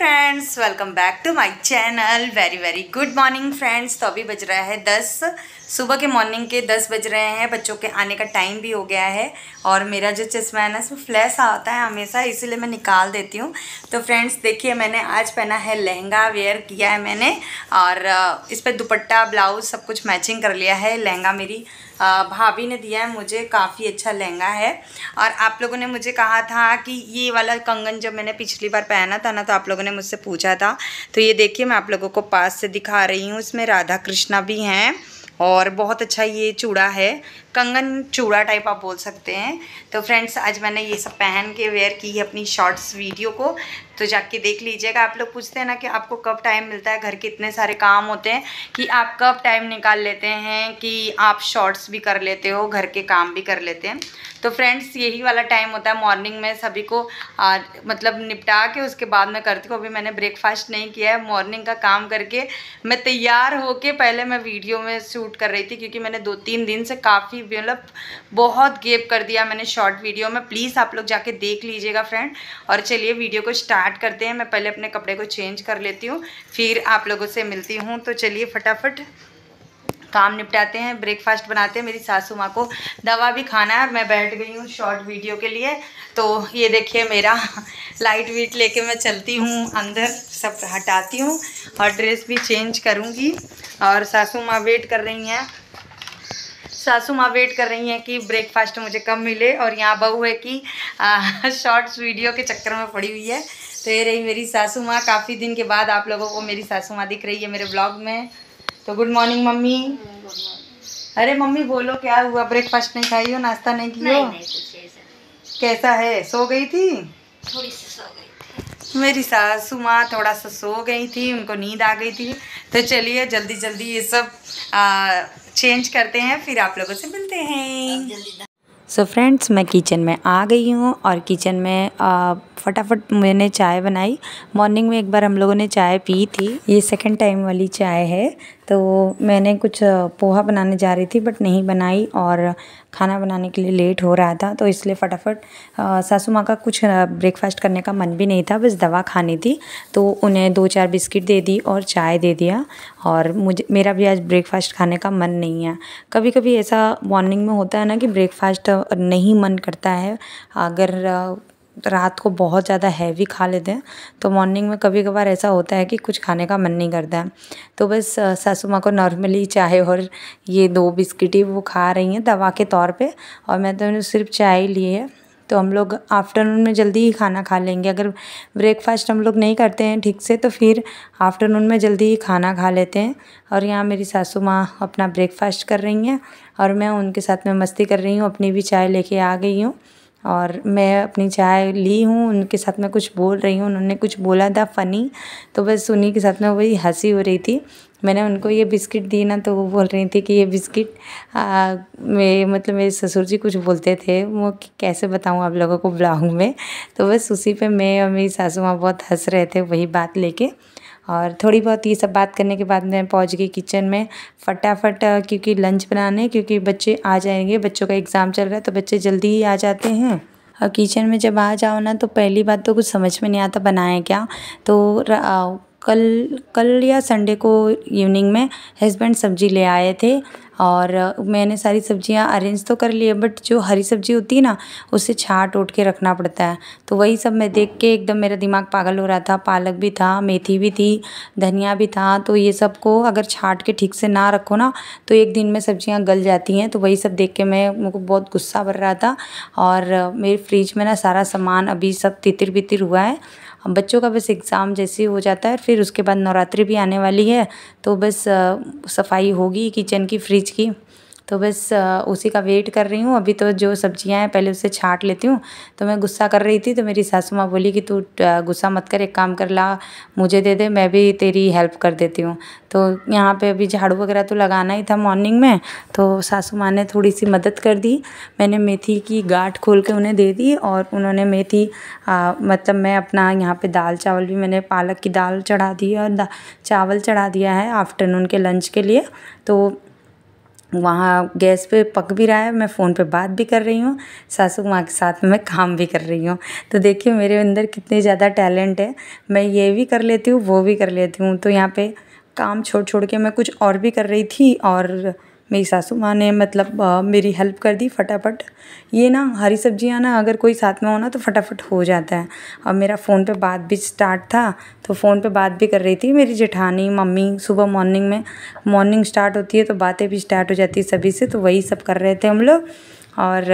Friends welcome back to my channel very very good morning friends तो अभी बज रहा है दस सुबह के मॉर्निंग के दस बज रहे हैं बच्चों के आने का टाइम भी हो गया है और मेरा जो चश्मा है ना इसमें फ्लैश आता है हमेशा इसीलिए मैं निकाल देती हूँ तो फ्रेंड्स देखिए मैंने आज पहना है लहंगा वेयर किया है मैंने और इस पर दुपट्टा ब्लाउज सब कुछ मैचिंग कर लिया है लहंगा मेरी भाभी ने दिया है मुझे काफ़ी अच्छा लहंगा है और आप लोगों ने मुझे कहा था कि ये वाला कंगन जब मैंने पिछली बार पहना था ना तो आप लोगों ने मुझसे पूछा था तो ये देखिए मैं आप लोगों को पास से दिखा रही हूँ इसमें राधा कृष्णा भी हैं और बहुत अच्छा ये चूड़ा है कंगन चूड़ा टाइप आप बोल सकते हैं तो फ्रेंड्स आज मैंने ये सब पहन के वेयर की है अपनी शॉर्ट्स वीडियो को तो जाके देख लीजिएगा आप लोग पूछते हैं ना कि आपको कब टाइम मिलता है घर के इतने सारे काम होते हैं कि आप कब टाइम निकाल लेते हैं कि आप शॉर्ट्स भी कर लेते हो घर के काम भी कर लेते हैं तो फ्रेंड्स यही वाला टाइम होता है मॉर्निंग में सभी को आ, मतलब निपटा के उसके बाद में करती हूँ अभी मैंने ब्रेकफास्ट नहीं किया है मॉर्निंग का काम करके मैं तैयार होके पहले मैं वीडियो में शूट कर रही थी क्योंकि मैंने दो तीन दिन से काफ़ी ही मतलब बहुत गेप कर दिया मैंने शॉर्ट वीडियो में प्लीज़ आप लोग जाके देख लीजिएगा फ्रेंड और चलिए वीडियो को स्टार्ट करते हैं मैं पहले अपने कपड़े को चेंज कर लेती हूँ फिर आप लोगों से मिलती हूँ तो चलिए फटाफट काम निपटाते हैं ब्रेकफास्ट बनाते हैं मेरी सासू माँ को दवा भी खाना है और मैं बैठ गई हूँ शॉर्ट वीडियो के लिए तो ये देखिए मेरा लाइट वीट लेके मैं चलती हूँ अंदर सब हटाती हूँ और ड्रेस भी चेंज करूँगी और सासू माँ वेट कर रही हैं सासू माँ वेट कर रही हैं कि ब्रेकफास्ट मुझे कब मिले और यहाँ बहू है कि शॉर्ट्स वीडियो के चक्कर में पड़ी हुई है तो ये रही मेरी सासू माँ काफ़ी दिन के बाद आप लोगों को मेरी सासू माँ दिख रही है मेरे ब्लॉग में तो गुड मॉर्निंग मम्मी हम्म, अरे मम्मी बोलो क्या हुआ ब्रेकफास्ट नहीं खाई हो नाश्ता नहीं की कैसा है सो गई थी थोड़ी सी सो गई मेरी सासू माँ थोड़ा सा सो गई थी उनको नींद आ गई थी तो चलिए जल्दी जल्दी ये सब आ, चेंज करते हैं फिर आप लोगों से मिलते हैं सो so फ्रेंड्स मैं किचन में आ गई हूँ और किचन में फटाफट मैंने चाय बनाई मॉर्निंग में एक बार हम लोगों ने चाय पी थी ये सेकंड टाइम वाली चाय है तो मैंने कुछ पोहा बनाने जा रही थी बट नहीं बनाई और खाना बनाने के लिए लेट हो रहा था तो इसलिए फटाफट सासू माँ का कुछ ब्रेकफास्ट करने का मन भी नहीं था बस दवा खानी थी तो उन्हें दो चार बिस्किट दे दी और चाय दे दिया और मुझे मेरा भी आज ब्रेकफास्ट खाने का मन नहीं है कभी कभी ऐसा मॉर्निंग में होता है ना कि ब्रेकफास्ट नहीं मन करता है अगर रात को बहुत ज़्यादा हैवी खा लेते हैं तो मॉर्निंग में कभी कभार ऐसा होता है कि कुछ खाने का मन नहीं करता है तो बस सासू माँ को नॉर्मली चाय और ये दो बिस्किट ही वो खा रही हैं दवा के तौर पे और मैं तो सिर्फ चाय ली है तो हम लोग आफ्टरनून में जल्दी ही खाना खा लेंगे अगर ब्रेकफास्ट हम लोग नहीं करते हैं ठीक से तो फिर आफ्टरनून में जल्दी ही खाना खा लेते हैं और यहाँ मेरी सासू माँ अपना ब्रेकफास्ट कर रही हैं और मैं उनके साथ में मस्ती कर रही हूँ अपनी भी चाय लेके आ गई हूँ और मैं अपनी चाय ली हूँ उनके साथ मैं कुछ बोल रही हूँ उन्होंने कुछ बोला था फ़नी तो बस उन्हीं के साथ में वही हंसी हो रही थी मैंने उनको ये बिस्किट दी ना तो वो बोल रही थी कि ये बिस्किट मैं मतलब मेरे ससुर जी कुछ बोलते थे वो कैसे बताऊँ आप लोगों को ब्लॉग में तो बस उसी पे मैं और मेरी सासू माँ बहुत हंस रहे थे वही बात लेके और थोड़ी बहुत ये सब बात करने के बाद मैं पहुंच गई किचन में फटाफट क्योंकि लंच बनाने क्योंकि बच्चे आ जाएंगे बच्चों का एग्ज़ाम चल रहा है तो बच्चे जल्दी ही आ जाते हैं और किचन में जब आ जाओ ना तो पहली बात तो कुछ समझ में नहीं आता बनाए क्या तो कल कल या संडे को इवनिंग में हस्बैंड सब्जी ले आए थे और मैंने सारी सब्जियां अरेंज तो कर ली है बट जो हरी सब्जी होती है ना उसे छाट उठ के रखना पड़ता है तो वही सब मैं देख के एकदम मेरा दिमाग पागल हो रहा था पालक भी था मेथी भी थी धनिया भी था तो ये सब को अगर छाट के ठीक से ना रखो ना तो एक दिन में सब्जियाँ गल जाती हैं तो वही सब देख के मैं मुझको बहुत गुस्सा भर रहा था और मेरे फ्रिज में ना सारा सामान अभी सब तितिर बितिर हुआ है बच्चों का बस एग्ज़ाम जैसे हो जाता है फिर उसके बाद नवरात्रि भी आने वाली है तो बस सफाई होगी किचन की फ्रिज की तो बस उसी का वेट कर रही हूँ अभी तो जो सब्जियाँ हैं पहले उसे छाट लेती हूँ तो मैं गुस्सा कर रही थी तो मेरी सासू माँ बोली कि तू गुस्सा मत कर एक काम कर ला मुझे दे दे मैं भी तेरी हेल्प कर देती हूँ तो यहाँ पे अभी झाड़ू वगैरह तो लगाना ही था मॉर्निंग में तो सासू माँ ने थोड़ी सी मदद कर दी मैंने मेथी की गाठ खोल के उन्हें दे दी और उन्होंने मेथी आ, मतलब मैं अपना यहाँ पे दाल चावल भी मैंने पालक की दाल चढ़ा दी और चावल चढ़ा दिया है आफ्टरनून के लंच के लिए तो वहाँ गैस पे पक भी रहा है मैं फ़ोन पे बात भी कर रही हूँ सासू माँ के साथ में मैं काम भी कर रही हूँ तो देखिए मेरे अंदर कितने ज़्यादा टैलेंट है मैं ये भी कर लेती हूँ वो भी कर लेती हूँ तो यहाँ पे काम छोड़ छोड़ के मैं कुछ और भी कर रही थी और मेरी सासू माँ ने मतलब आ, मेरी हेल्प कर दी फटाफट ये ना हरी सब्जियाँ ना अगर कोई साथ में हो ना तो फटाफट हो जाता है और मेरा फ़ोन पे बात भी स्टार्ट था तो फ़ोन पे बात भी कर रही थी मेरी जेठानी मम्मी सुबह मॉर्निंग में मॉर्निंग स्टार्ट होती है तो बातें भी स्टार्ट हो जाती है सभी से तो वही सब कर रहे थे हम लोग और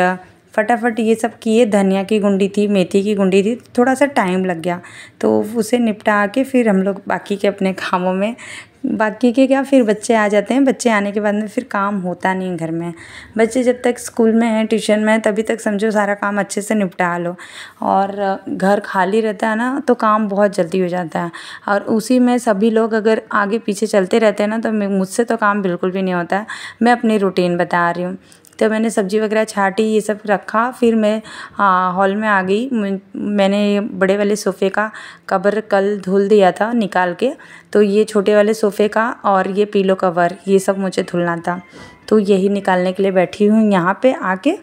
फटाफट ये सब किए धनिया की गुंडी थी मेथी की गुंडी थी थोड़ा सा टाइम लग गया तो उसे निपटा के फिर हम लोग बाकी के अपने कामों में बाकी के क्या फिर बच्चे आ जाते हैं बच्चे आने के बाद में फिर काम होता नहीं घर में बच्चे जब तक स्कूल में हैं ट्यूशन में हैं तभी तक समझो सारा काम अच्छे से निपटा लो और घर खाली रहता है ना तो काम बहुत जल्दी हो जाता है और उसी में सभी लोग अगर आगे पीछे चलते रहते हैं ना तो मुझसे तो काम बिल्कुल भी नहीं होता है मैं अपनी रूटीन बता रही हूँ तो मैंने सब्ज़ी वगैरह छाटी ये सब रखा फिर मैं हॉल में आ गई मैंने बड़े वाले सोफ़े का कवर कल धुल दिया था निकाल के तो ये छोटे वाले सोफ़े का और ये पीलो कवर ये सब मुझे धुलना था तो यही निकालने के लिए बैठी हूँ यहाँ पे आके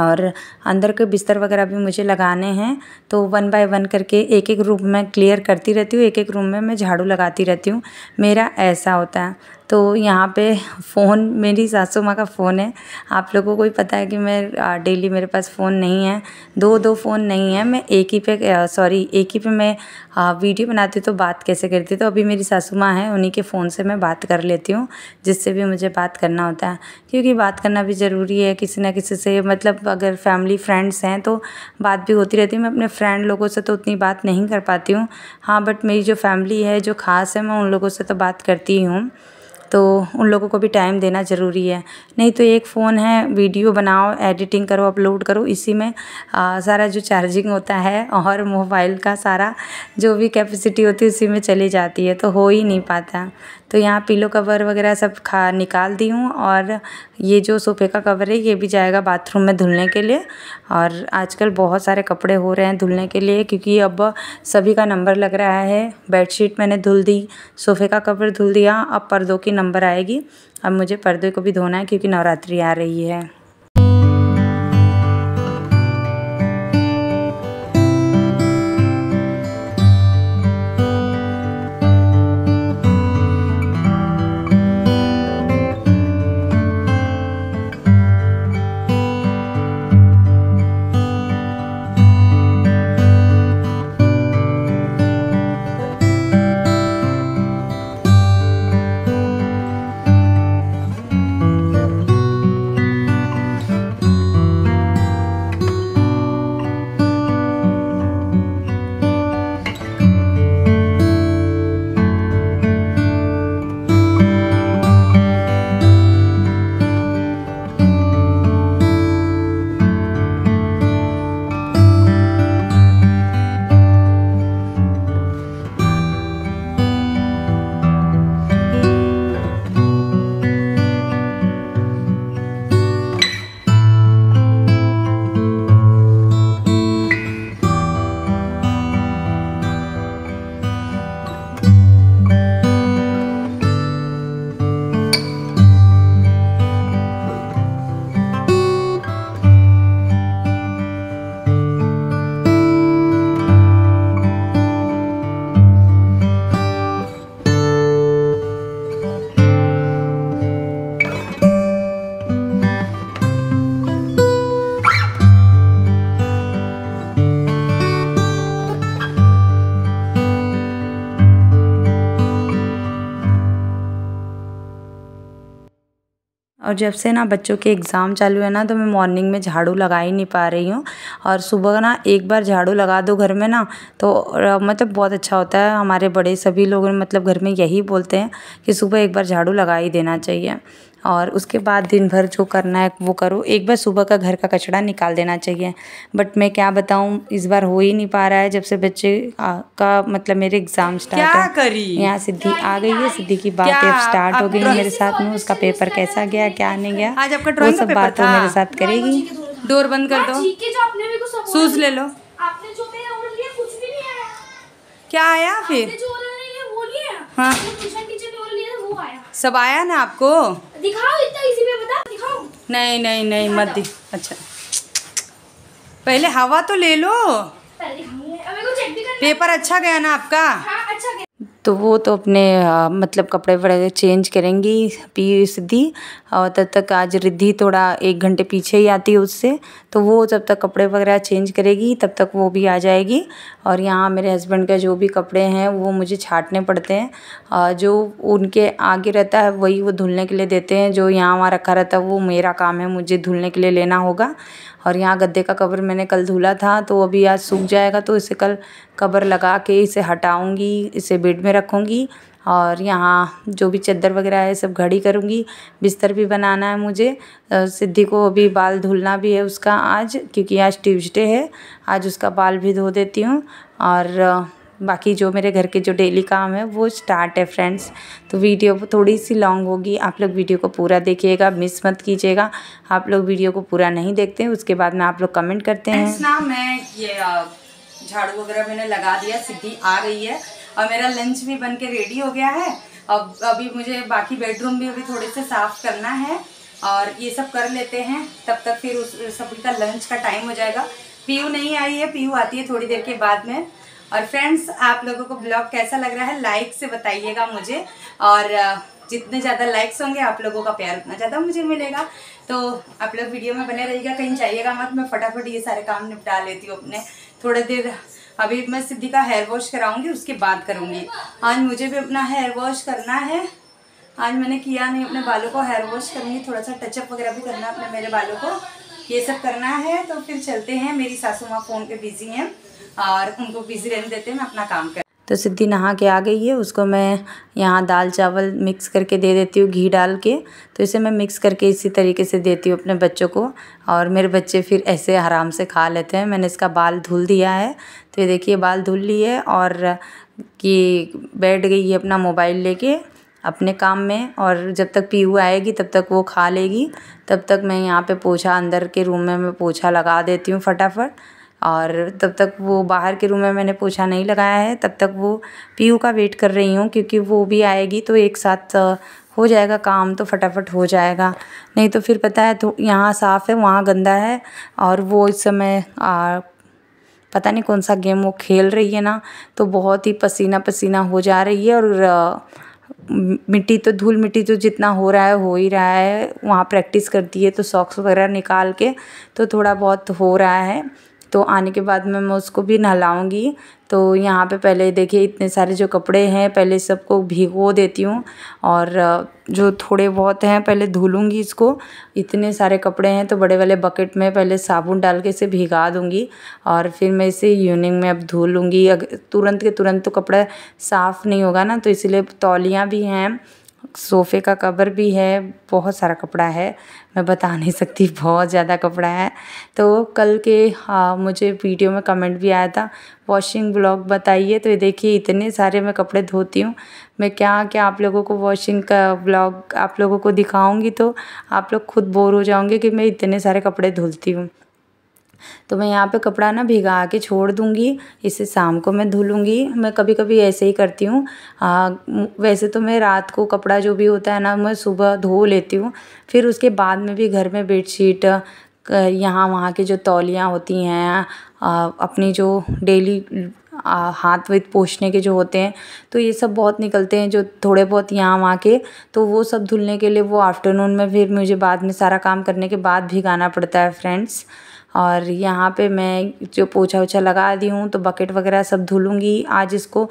और अंदर के बिस्तर वगैरह भी मुझे लगाने हैं तो वन बाय वन करके एक एक रूम में क्लियर करती रहती हूँ एक एक रूम में मैं झाड़ू लगाती रहती हूँ मेरा ऐसा होता है तो यहाँ पे फ़ोन मेरी सासू माँ का फ़ोन है आप लोगों को ही पता है कि मैं डेली मेरे पास फ़ोन नहीं है दो दो फ़ोन नहीं है मैं एक ही पे सॉरी एक ही पे मैं वीडियो बनाती हूँ तो बात कैसे करती हूँ तो अभी मेरी सासू माँ है उन्हीं के फ़ोन से मैं बात कर लेती हूँ जिससे भी मुझे बात करना होता है क्योंकि बात करना भी ज़रूरी है किसी ना किसी से मतलब अगर फैमिली फ्रेंड्स हैं तो बात भी होती रहती है मैं अपने फ्रेंड लोगों से तो उतनी बात नहीं कर पाती हूँ हाँ बट मेरी जो फैमिली है जो ख़ास है मैं उन लोगों से तो बात करती ही हूँ तो उन लोगों को भी टाइम देना ज़रूरी है नहीं तो एक फ़ोन है वीडियो बनाओ एडिटिंग करो अपलोड करो इसी में आ, सारा जो चार्जिंग होता है और मोबाइल का सारा जो भी कैपेसिटी होती है उसी में चली जाती है तो हो ही नहीं पाता तो यहाँ पीलो कवर वगैरह सब खा निकाल दी हूँ और ये जो सोफे का कवर है ये भी जाएगा बाथरूम में धुलने के लिए और आजकल बहुत सारे कपड़े हो रहे हैं धुलने के लिए क्योंकि अब सभी का नंबर लग रहा है बेडशीट मैंने धुल दी सोफे का कवर धुल दिया अब पर्दों की नंबर आएगी अब मुझे पर्दे को भी धोना है क्योंकि नवरात्रि आ रही है और जब से ना बच्चों के एग्ज़ाम चालू है ना तो मैं मॉर्निंग में झाड़ू लगा ही नहीं पा रही हूँ और सुबह ना एक बार झाड़ू लगा दो घर में ना तो मतलब बहुत अच्छा होता है हमारे बड़े सभी लोग मतलब घर में यही बोलते हैं कि सुबह एक बार झाड़ू लगा ही देना चाहिए और उसके बाद दिन भर जो करना है वो करो एक बार सुबह का घर का कचरा निकाल देना चाहिए बट मैं क्या बताऊँ इस बार हो ही नहीं पा रहा है जब से बच्चे का मतलब मेरे एग्ज़ाम स्टार्ट क्या करी यहाँ सिद्धि आ गई है सिद्धि की बात स्टार्ट हो गई मेरे साथ में उसका पेपर कैसा गया क्या नहीं गया आज आपका वो सब बात मेरे साथ करेगी डोर बंद कर हाँ, दो सूज ले लो क्या आया फिर हाँ सब आया ना आपको दिखाओ इतना इसी में बता दिखाओ नहीं नहीं नहीं मत दि अच्छा पहले हवा तो ले लो पेपर अच्छा गया ना आपका हाँ, अच्छा गया। तो वो तो अपने मतलब कपड़े वड़े चेंज करेंगी पी सिद्धि और तब तक आज रिद्धि थोड़ा एक घंटे पीछे ही आती है उससे तो वो जब तक कपड़े वगैरह चेंज करेगी तब तक वो भी आ जाएगी और यहाँ मेरे हस्बैंड के जो भी कपड़े हैं वो मुझे छाटने पड़ते हैं आ, जो उनके आगे रहता है वही वो धुलने के लिए देते हैं जो यहाँ वहाँ रखा रहता है वो मेरा काम है मुझे धुलने के लिए लेना होगा और यहाँ गद्दे का कवर मैंने कल धुला था तो अभी आज सूख जाएगा तो इसे कल कवर लगा के इसे हटाऊँगी इसे बेड में रखूँगी और यहाँ जो भी चद्दर वगैरह है सब घड़ी करूँगी बिस्तर भी बनाना है मुझे सिद्धि को अभी बाल धुलना भी है उसका आज क्योंकि आज ट्यूजडे है आज उसका बाल भी धो देती हूँ और बाकी जो मेरे घर के जो डेली काम है वो स्टार्ट है फ्रेंड्स तो वीडियो थोड़ी सी लॉन्ग होगी आप लोग वीडियो को पूरा देखिएगा मिस मत कीजिएगा आप लोग वीडियो को पूरा नहीं देखते उसके बाद में आप लोग कमेंट करते हैं ना मैं ये झाड़ू वगैरह मैंने लगा दिया सिद्धि आ रही है और मेरा लंच भी बन के रेडी हो गया है अब अभी मुझे बाकी बेडरूम भी अभी थोड़े से साफ़ करना है और ये सब कर लेते हैं तब तक फिर उस सभी का लंच का टाइम हो जाएगा पीयू नहीं आई है पीयू आती है थोड़ी देर के बाद में और फ्रेंड्स आप लोगों को ब्लॉग कैसा लग रहा है लाइक से बताइएगा मुझे और जितने ज़्यादा लाइक्स होंगे आप लोगों का प्यार उतना ज़्यादा मुझे मिलेगा तो आप लोग वीडियो में बने रहिएगा कहीं जाइएगा मत मैं फटाफट ये सारे काम निपटा लेती हूँ अपने थोड़ी देर अभी मैं सिद्धि का हेयर वॉश कराऊंगी उसके बाद करूँगी आज मुझे भी अपना हेयर वॉश करना है आज मैंने किया नहीं अपने बालों को हेयर वॉश करूँगी थोड़ा सा टचअप वगैरह भी करना अपने मेरे बालों को ये सब करना है तो फिर चलते हैं मेरी सासू माँ फ़ोन पे बिज़ी हैं और उनको बिजी रहने देते हैं मैं अपना काम कर तो सिद्धि नहा के आ गई है उसको मैं यहाँ दाल चावल मिक्स करके दे देती हूँ घी डाल के तो इसे मैं मिक्स करके इसी तरीके से देती हूँ अपने बच्चों को और मेरे बच्चे फिर ऐसे आराम से खा लेते हैं मैंने इसका बाल धुल दिया है तो ये देखिए बाल धुल ली है और कि बैठ गई है अपना मोबाइल लेके अपने काम में और जब तक पी आएगी तब तक वो खा लेगी तब तक मैं यहाँ पर पोछा अंदर के रूम में मैं पोछा लगा देती हूँ फटाफट और तब तक वो बाहर के रूम में मैंने पोछा नहीं लगाया है तब तक वो पी का वेट कर रही हूँ क्योंकि वो भी आएगी तो एक साथ हो जाएगा काम तो फटाफट हो जाएगा नहीं तो फिर पता है तो यहाँ साफ़ है वहाँ गंदा है और वो इस समय आ, पता नहीं कौन सा गेम वो खेल रही है ना तो बहुत ही पसीना पसीना हो जा रही है और मिट्टी तो धूल मिट्टी तो जितना हो रहा है हो ही रहा है वहाँ प्रैक्टिस करती है तो सॉक्स वगैरह निकाल के तो थोड़ा बहुत हो रहा है तो आने के बाद में मैं उसको भी नहलाऊँगी तो यहाँ पे पहले देखिए इतने सारे जो कपड़े हैं पहले सबको भिगो देती हूँ और जो थोड़े बहुत हैं पहले धुलूँगी इसको इतने सारे कपड़े हैं तो बड़े वाले बकेट में पहले साबुन डाल के इसे भिगा दूँगी और फिर मैं इसे इवनिंग में अब धो लूँगी तुरंत के तुरंत तो कपड़ा साफ़ नहीं होगा ना तो इसलिए तौलियाँ भी हैं सोफ़े का कवर भी है बहुत सारा कपड़ा है मैं बता नहीं सकती बहुत ज़्यादा कपड़ा है तो कल के हाँ मुझे वीडियो में कमेंट भी आया था वॉशिंग ब्लॉग बताइए तो ये देखिए इतने सारे मैं कपड़े धोती हूँ मैं क्या क्या आप लोगों को वॉशिंग का ब्लॉग आप लोगों को दिखाऊंगी तो आप लोग खुद बोर हो जाओगे कि मैं इतने सारे कपड़े धुलती हूँ तो मैं यहाँ पे कपड़ा ना भिगा के छोड़ दूँगी इसे शाम को मैं धुलूँगी मैं कभी कभी ऐसे ही करती हूँ वैसे तो मैं रात को कपड़ा जो भी होता है ना मैं सुबह धो लेती हूँ फिर उसके बाद में भी घर में बेडशीट यहाँ वहाँ की जो तौलियाँ होती हैं अपनी जो डेली हाथ वित पोछने के जो होते हैं तो ये सब बहुत निकलते हैं जो थोड़े बहुत यहाँ वहाँ के तो वो सब धुलने के लिए वो आफ्टरनून में फिर मुझे बाद में सारा काम करने के बाद भिगाना पड़ता है फ्रेंड्स और यहाँ पे मैं जो पोछा ओछा लगा दी हूँ तो बकेट वगैरह सब धुलूँगी आज इसको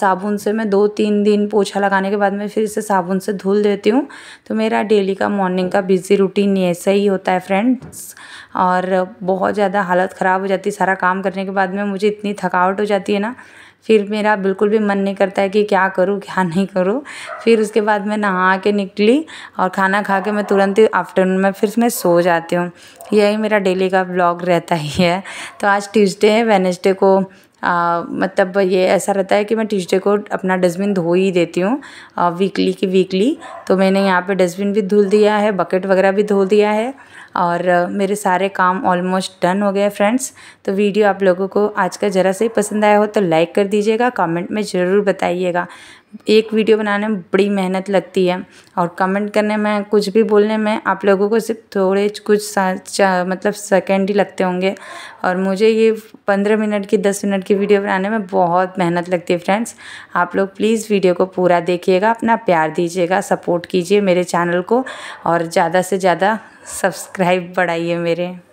साबुन से मैं दो तीन दिन पोछा लगाने के बाद मैं फिर इसे साबुन से धुल देती हूँ तो मेरा डेली का मॉर्निंग का बिज़ी रूटीन ऐसा ही होता है फ्रेंड्स और बहुत ज़्यादा हालत ख़राब हो जाती सारा काम करने के बाद में मुझे इतनी थकावट हो जाती है ना फिर मेरा बिल्कुल भी मन नहीं करता है कि क्या करूँ क्या नहीं करूँ फिर उसके बाद मैं नहा के निकली और खाना खा के मैं तुरंत ही आफ्टरनून में फिर मैं सो जाती हूँ यही मेरा डेली का ब्लॉग रहता ही है तो आज ट्यूसडे है वेनसडे को आ, मतलब ये ऐसा रहता है कि मैं ट्यूसडे को अपना डस्टबिन धो ही देती हूँ वीकली की वीकली तो मैंने यहाँ पे डस्टबिन भी धुल दिया है बकेट वगैरह भी धो दिया है और मेरे सारे काम ऑलमोस्ट डन हो गए फ्रेंड्स तो वीडियो आप लोगों को आज का ज़रा से ही पसंद आया हो तो लाइक कर दीजिएगा कमेंट में ज़रूर बताइएगा एक वीडियो बनाने में बड़ी मेहनत लगती है और कमेंट करने में कुछ भी बोलने में आप लोगों को सिर्फ थोड़े कुछ मतलब सेकेंड ही लगते होंगे और मुझे ये पंद्रह मिनट की दस मिनट की वीडियो बनाने में बहुत मेहनत लगती है फ्रेंड्स आप लोग प्लीज़ वीडियो को पूरा देखिएगा अपना प्यार दीजिएगा सपोर्ट कीजिए मेरे चैनल को और ज़्यादा से ज़्यादा सब्सक्राइब बढ़ाइए मेरे